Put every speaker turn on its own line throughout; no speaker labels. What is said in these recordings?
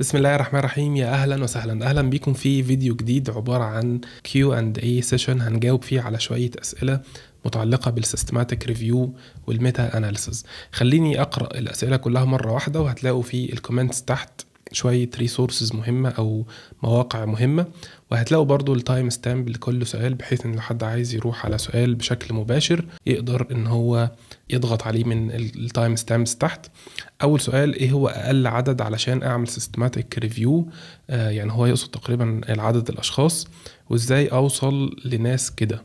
بسم الله الرحمن الرحيم يا اهلا وسهلا اهلا بيكم في فيديو جديد عباره عن كيو اند اي سيشن هنجاوب فيه على شويه اسئله متعلقه بالسيستماتيك ريفيو والميتا اناليسز خليني اقرا الاسئله كلها مره واحده وهتلاقوا في الكومنتس تحت شويه ريسورسز مهمه او مواقع مهمه وهتلاقوا برضو التايم ستامب لكل سؤال بحيث ان لو حد عايز يروح على سؤال بشكل مباشر يقدر ان هو يضغط عليه من التايم ستامبس تحت اول سؤال ايه هو اقل عدد علشان اعمل سيستماتيك ريفيو آه يعني هو يقصد تقريبا العدد الاشخاص وازاي اوصل لناس كده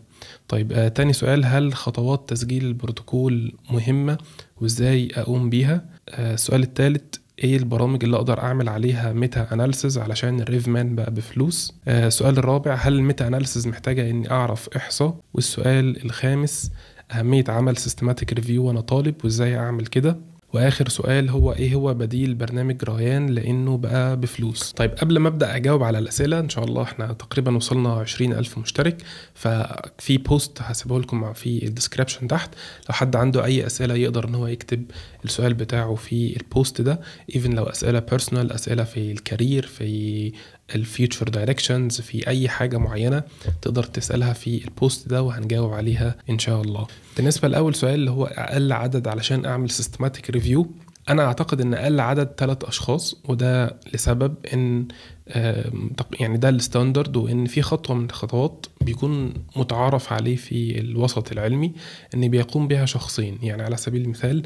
طيب آه تاني سؤال هل خطوات تسجيل البروتوكول مهمة وازاي اقوم بيها آه السؤال التالت ايه البرامج اللي اقدر اعمل عليها ميتا اناليسز علشان الريف مان بقى بفلوس آه، السؤال الرابع هل الميتا اناليسز محتاجه اني اعرف احصاء والسؤال الخامس اهميه عمل سيستماتيك ريفيو وانا طالب وازاي اعمل كده واخر سؤال هو ايه هو بديل برنامج ريان لانه بقى بفلوس طيب قبل ما ابدا اجاوب على الاسئله ان شاء الله احنا تقريبا وصلنا 20 الف مشترك ففي بوست هسيبه لكم في الديسكربشن تحت لو حد عنده اي اسئله يقدر ان هو يكتب السؤال بتاعه في البوست ده ايفن لو اسئله بيرسونال اسئله في الكارير في الفيوتشر دايركشنز في اي حاجه معينه تقدر تسالها في البوست ده وهنجاوب عليها ان شاء الله بالنسبه لاول سؤال اللي هو اقل عدد علشان اعمل سيستماتيك ريفيو انا اعتقد ان اقل عدد ثلاث اشخاص وده لسبب ان يعني ده الستاندرد وان في خطوه من الخطوات بيكون متعارف عليه في الوسط العلمي ان بيقوم بها شخصين يعني على سبيل المثال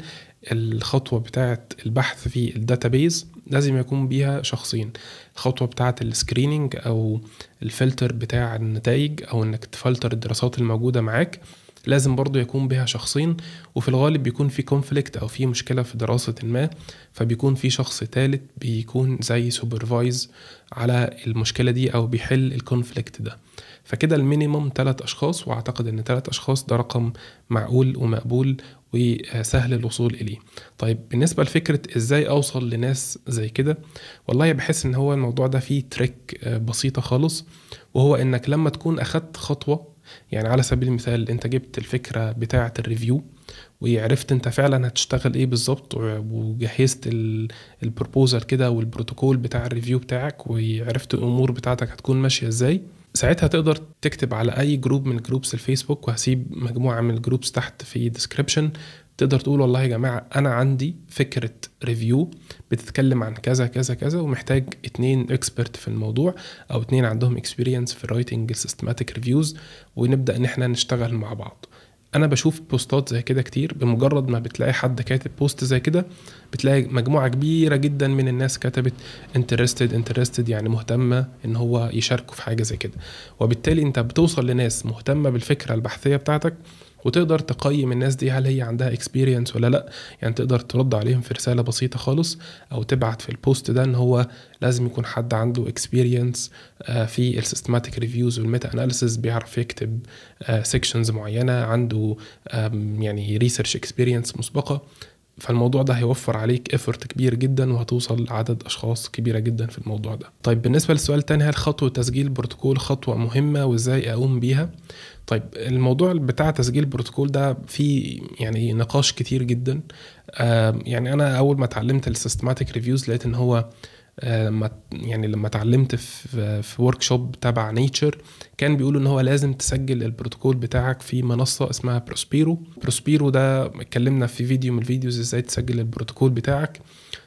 الخطوه بتاعه البحث في الداتابيز لازم يكون بيها شخصين الخطوه بتاعه السكريننج او الفلتر بتاع النتائج او انك تفلتر الدراسات الموجوده معاك لازم برضو يكون بها شخصين وفي الغالب بيكون في كونفليكت أو في مشكلة في دراسة ما فبيكون في شخص ثالث بيكون زي سوبرفايز على المشكلة دي أو بيحل الكونفليكت ده فكده المينيمم ثلاث أشخاص وأعتقد إن ثلاث أشخاص ده رقم معقول ومقبول وسهل الوصول إليه طيب بالنسبة لفكرة إزاي أوصل لناس زي كده والله بحس إن هو الموضوع ده فيه تريك آه، بسيطة خالص وهو إنك لما تكون أخدت خطوة يعني على سبيل المثال انت جبت الفكره بتاعه الريفيو وعرفت انت فعلا هتشتغل ايه بالظبط وجهزت البروبوزال كده والبروتوكول بتاع الريفيو بتاعك وعرفت الامور بتاعتك هتكون ماشيه ازاي ساعتها تقدر تكتب على اي جروب من جروبس الفيسبوك وهسيب مجموعه من الجروبس تحت في ديسكريبشن تقدر تقول والله يا جماعه انا عندي فكره ريفيو بتتكلم عن كذا كذا كذا ومحتاج اتنين اكسبرت في الموضوع او اتنين عندهم اكسبيرينس في رايتنج سيستماتيك ريفيوز ونبدا ان احنا نشتغل مع بعض انا بشوف بوستات زي كده كتير بمجرد ما بتلاقي حد كاتب بوست زي كده بتلاقي مجموعه كبيره جدا من الناس كتبت انترستد انترستد يعني مهتمه ان هو يشاركوا في حاجه زي كده وبالتالي انت بتوصل لناس مهتمه بالفكره البحثيه بتاعتك وتقدر تقيم الناس دي هل هي عندها اكسبيرينس ولا لا يعني تقدر ترد عليهم في رساله بسيطه خالص او تبعت في البوست ده ان هو لازم يكون حد عنده اكسبيرينس آه، في السيستماتيك ريفيوز والميتا اناليسيس بيعرف يكتب سيكشنز آه، معينه عنده يعني ريسيرش اكسبيرينس مسبقه فالموضوع ده هيوفر عليك افورت كبير جدا وهتوصل لعدد اشخاص كبيره جدا في الموضوع ده طيب بالنسبه للسؤال الثاني هل خطوه تسجيل بروتوكول خطوه مهمه وازاي اقوم بيها طيب الموضوع بتاع تسجيل البروتوكول ده فيه يعني نقاش كتير جدا يعني انا اول ما اتعلمت السيستماتيك ريفيوز لقيت ان هو يعني لما اتعلمت في في ورك شوب تبع نيتشر كان بيقولوا ان هو لازم تسجل البروتوكول بتاعك في منصه اسمها بروسبيرو بروسبيرو ده اتكلمنا في فيديو من الفيديوز ازاي تسجل البروتوكول بتاعك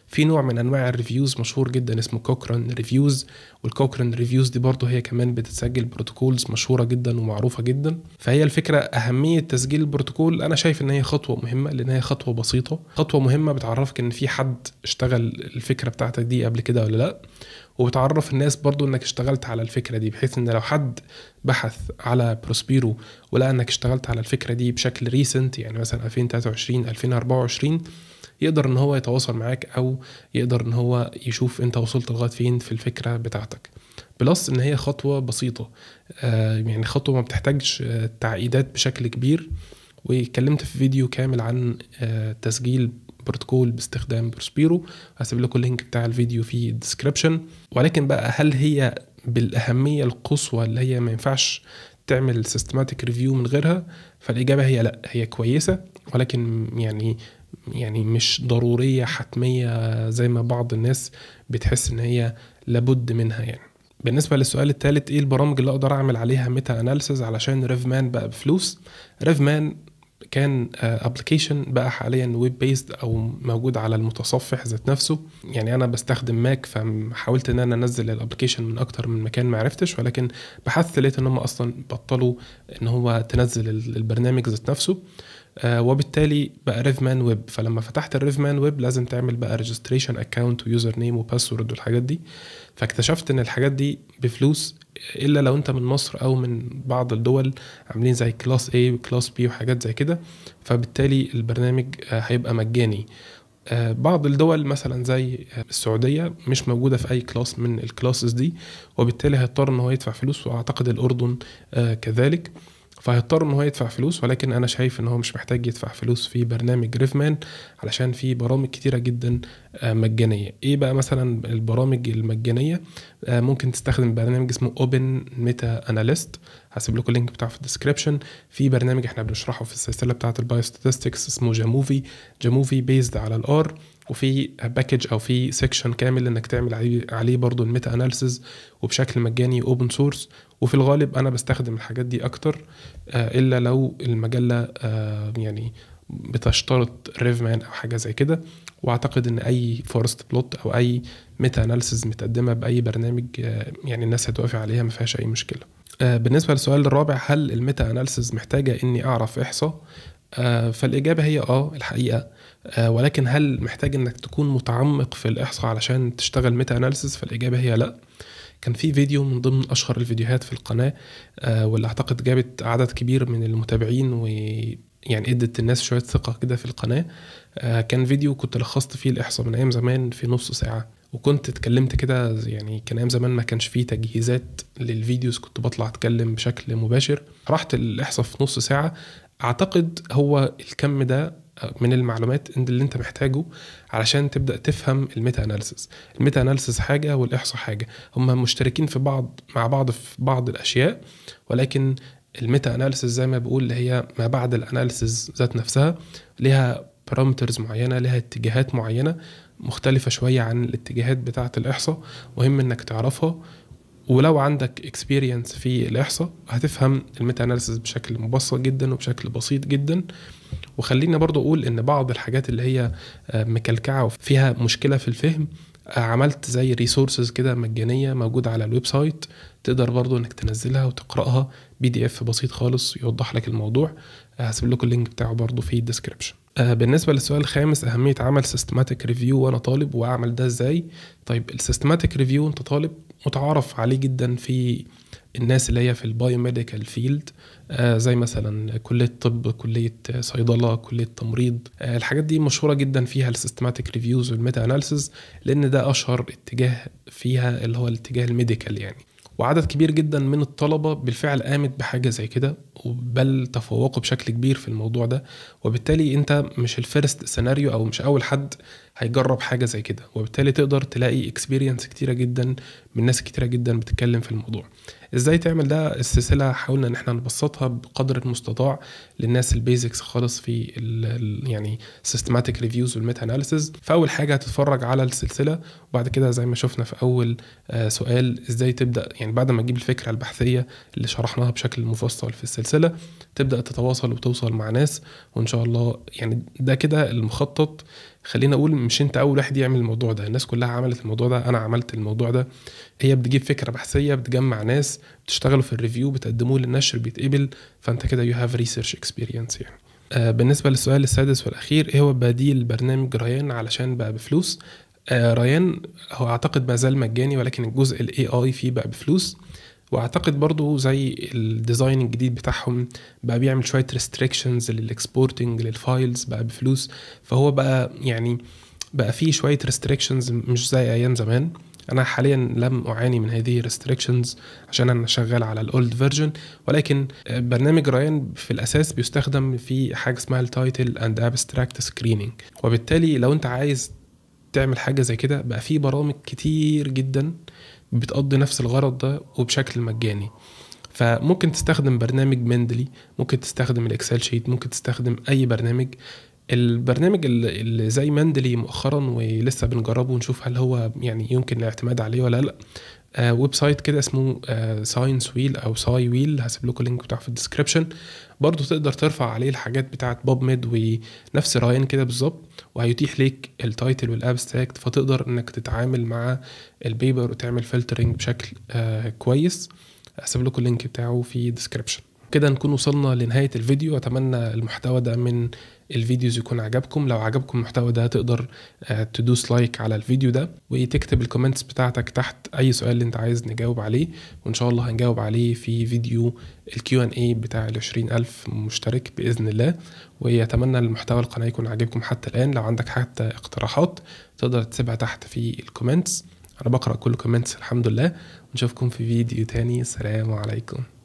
في نوع من انواع الريفيوز مشهور جدا اسمه كوكران ريفيوز والكوكران ريفيوز دي برضه هي كمان بتسجل بروتوكولز مشهوره جدا ومعروفه جدا فهي الفكره اهميه تسجيل البروتوكول انا شايف ان هي خطوه مهمه لان هي خطوه بسيطه خطوه مهمه بتعرفك ان في حد اشتغل الفكره بتاعتك دي قبل كده ولا لا وبتعرف الناس برضو انك اشتغلت على الفكره دي بحيث ان لو حد بحث على بروسبيرو ولقى انك اشتغلت على الفكره دي بشكل ريسنت يعني مثلا 2023 2024 يقدر ان هو يتواصل معاك او يقدر ان هو يشوف انت وصلت لغايه فين في الفكره بتاعتك بلس ان هي خطوه بسيطه آه، يعني خطوه ما بتحتاجش آه، تعقيدات بشكل كبير واتكلمت في فيديو كامل عن آه، تسجيل البروتوكول باستخدام بروسبيرو هسيب لكم اللينك بتاع الفيديو في الديسكربشن ولكن بقى هل هي بالاهميه القصوى اللي هي ما ينفعش تعمل سيستماتيك ريفيو من غيرها فالاجابه هي لا هي كويسه ولكن يعني يعني مش ضروريه حتميه زي ما بعض الناس بتحس ان هي لابد منها يعني بالنسبه للسؤال الثالث ايه البرامج اللي اقدر اعمل عليها ميتا اناليسز علشان ريفمان بقى بفلوس ريفمان كان ابلكيشن آه، بقى حاليا ويب بيست او موجود على المتصفح ذات نفسه يعني انا بستخدم ماك فحاولت ان انا انزل الابلكيشن من اكتر من مكان ما عرفتش ولكن بحثت لقيت ان هم اصلا بطلوا ان هو تنزل البرنامج ذات نفسه آه، وبالتالي بقى ريفمان ويب فلما فتحت الريفمان ويب لازم تعمل بقى ريجستريشن اكونت ويوزر نيم وباسورد والحاجات دي فاكتشفت ان الحاجات دي بفلوس الا لو انت من مصر او من بعض الدول عاملين زي كلاس A وكلاس B وحاجات زي كده فبالتالي البرنامج آه، هيبقى مجاني آه، بعض الدول مثلا زي آه، السعوديه مش موجوده في اي كلاس من الكلاسز دي وبالتالي هيضطر ان هو يدفع فلوس واعتقد الاردن كذلك فهيضطر ان هو يدفع فلوس ولكن انا شايف ان هو مش محتاج يدفع فلوس في برنامج ريفمان علشان في برامج كتيره جدا آه، مجانيه ايه بقى مثلا البرامج المجانيه آه، ممكن تستخدم برنامج اسمه اوبن ميتا اناليست هسيب لكم اللينك بتاعه في الديسكربشن في برنامج احنا بنشرحه في السلسله بتاعه البايوستاتستكس اسمه جاموفي جاموفي بيزد على الار وفي باكج او في سيكشن كامل انك تعمل عليه عليه برضه الميتا اناليسز وبشكل مجاني اوبن سورس وفي الغالب انا بستخدم الحاجات دي اكتر آه، الا لو المجله آه، يعني بتشترط ريفمان او حاجه زي كده واعتقد ان اي فورست بلوت او اي ميتا اناليسز متقدمه باي برنامج آه، يعني الناس هتوافق عليها ما فيهاش اي مشكله آه، بالنسبه للسؤال الرابع هل الميتا اناليسز محتاجه اني اعرف احصى آه، فالاجابه هي اه الحقيقه آه، ولكن هل محتاج انك تكون متعمق في الاحصاء علشان تشتغل ميتا اناليسز فالاجابه هي لا كان في فيديو من ضمن اشهر الفيديوهات في القناه واللي اعتقد جابت عدد كبير من المتابعين و يعني ادت الناس شويه ثقه كده في القناه كان فيديو كنت لخصت فيه الاحصاء من ايام زمان في نص ساعه وكنت اتكلمت كده يعني كان ايام زمان ما كانش فيه تجهيزات للفيديوز كنت بطلع اتكلم بشكل مباشر رحت الاحصاء في نص ساعه اعتقد هو الكم ده آه، من المعلومات اللي انت محتاجه علشان تبدا تفهم الميتا اناليسز الميتا اناليسز حاجه والاحصاء حاجه هما مشتركين في بعض مع بعض في بعض الاشياء ولكن الميتا اناليسز زي ما بقول اللي هي ما بعد الاناليسز ذات نفسها ليها بارامترز معينه لها اتجاهات معينه مختلفه شويه عن الاتجاهات بتاعه الاحصاء مهم انك تعرفها ولو عندك اكسبيرينس في الاحصاء هتفهم الميتا اناليسيس بشكل مبسط جدا وبشكل بسيط جدا وخلينا برضو اقول ان بعض الحاجات اللي هي آه، مكلكعه وفيها مشكله في الفهم آه، عملت زي ريسورسز كده مجانيه موجوده على الويب سايت تقدر برضو انك تنزلها وتقراها بي دي اف بسيط خالص يوضح لك الموضوع هسيب لكم اللينك بتاعه برضو في الديسكربشن آه، بالنسبه للسؤال الخامس اهميه عمل سيستماتيك ريفيو وانا طالب واعمل ده ازاي طيب السيستماتيك ريفيو انت طالب متعارف عليه جدا في الناس اللي هي في البايوميديكال فيلد آه، زي مثلا كليه طب كليه صيدله كليه تمريض آه، الحاجات دي مشهوره جدا فيها السيستماتيك ريفيوز والميتا اناليسز لان ده اشهر اتجاه فيها اللي هو الاتجاه الميديكال يعني وعدد كبير جدا من الطلبة بالفعل قامت بحاجة زي كده بل تفوقوا بشكل كبير في الموضوع ده وبالتالي انت مش الفيرست سيناريو او مش اول حد هيجرب حاجه زي كده وبالتالي تقدر تلاقي اكسبيرينس كتيره جدا من ناس كتيره جدا بتتكلم في الموضوع ازاي تعمل ده السلسله حاولنا ان احنا نبسطها بقدر المستطاع للناس البيزكس خالص في الـ يعني سيستماتيك ريفيوز والميتا اناليسز فاول حاجه هتتفرج على السلسله وبعد كده زي ما شفنا في اول آه، سؤال ازاي تبدا يعني بعد ما تجيب الفكره البحثيه اللي شرحناها بشكل مفصل في السلسله تبدا تتواصل وتوصل مع ناس وان شاء الله يعني ده كده المخطط خلينا اقول مش انت اول واحد يعمل الموضوع ده الناس كلها عملت الموضوع ده انا عملت الموضوع ده هي بتجيب فكره بحثيه بتجمع ناس بتشتغلوا في الريفيو بتقدموه للنشر بيتقبل فانت كده يو هاف ريسيرش اكسبيرينس يعني آه بالنسبه للسؤال السادس والاخير ايه هو بديل برنامج ريان علشان بقى بفلوس آه ريان هو اعتقد ما زال مجاني ولكن الجزء الاي اي فيه بقى بفلوس واعتقد برضو زي الديزاين الجديد بتاعهم بقى بيعمل شويه ريستريكشنز للاكسبورتنج للفايلز بقى بفلوس فهو بقى يعني بقى فيه شويه ريستريكشنز مش زي ايام زمان انا حاليا لم اعاني من هذه الريستريكشنز عشان انا شغال على الاولد فيرجن ولكن برنامج رايان في الاساس بيستخدم في حاجه اسمها التايتل اند ابستراكت سكريننج وبالتالي لو انت عايز تعمل حاجه زي كده بقى في برامج كتير جدا بتقضي نفس الغرض ده وبشكل مجاني فممكن تستخدم برنامج مندلي ممكن تستخدم الاكسل شيت ممكن تستخدم اي برنامج البرنامج اللي زي مندلي مؤخرا ولسه بنجربه ونشوف هل هو يعني يمكن الاعتماد عليه ولا لا ويب آه، سايت كده اسمه ساينس آه، ويل او ساي ويل هسيب لكم اللينك بتاعه في الديسكربشن برضو تقدر ترفع عليه الحاجات بتاعه بوب ميد ونفس راين كده بالظبط وهيتيح ليك التايتل والابستراكت فتقدر انك تتعامل مع البيبر وتعمل فلترنج بشكل آه، كويس هسيب لكم اللينك بتاعه في الديسكربشن كده نكون وصلنا لنهايه الفيديو اتمنى المحتوى ده من الفيديوز يكون عجبكم لو عجبكم المحتوى ده تقدر آه، تدوس لايك على الفيديو ده وتكتب الكومنتس بتاعتك تحت اي سؤال اللي انت عايز نجاوب عليه وان شاء الله هنجاوب عليه في فيديو الكيو ان اي بتاع ال ألف مشترك باذن الله واتمنى المحتوى القناه يكون عاجبكم حتى الان لو عندك حتى اقتراحات تقدر تسيبها تحت في الكومنتس انا بقرا كل الكومنتس الحمد لله ونشوفكم في فيديو تاني سلام عليكم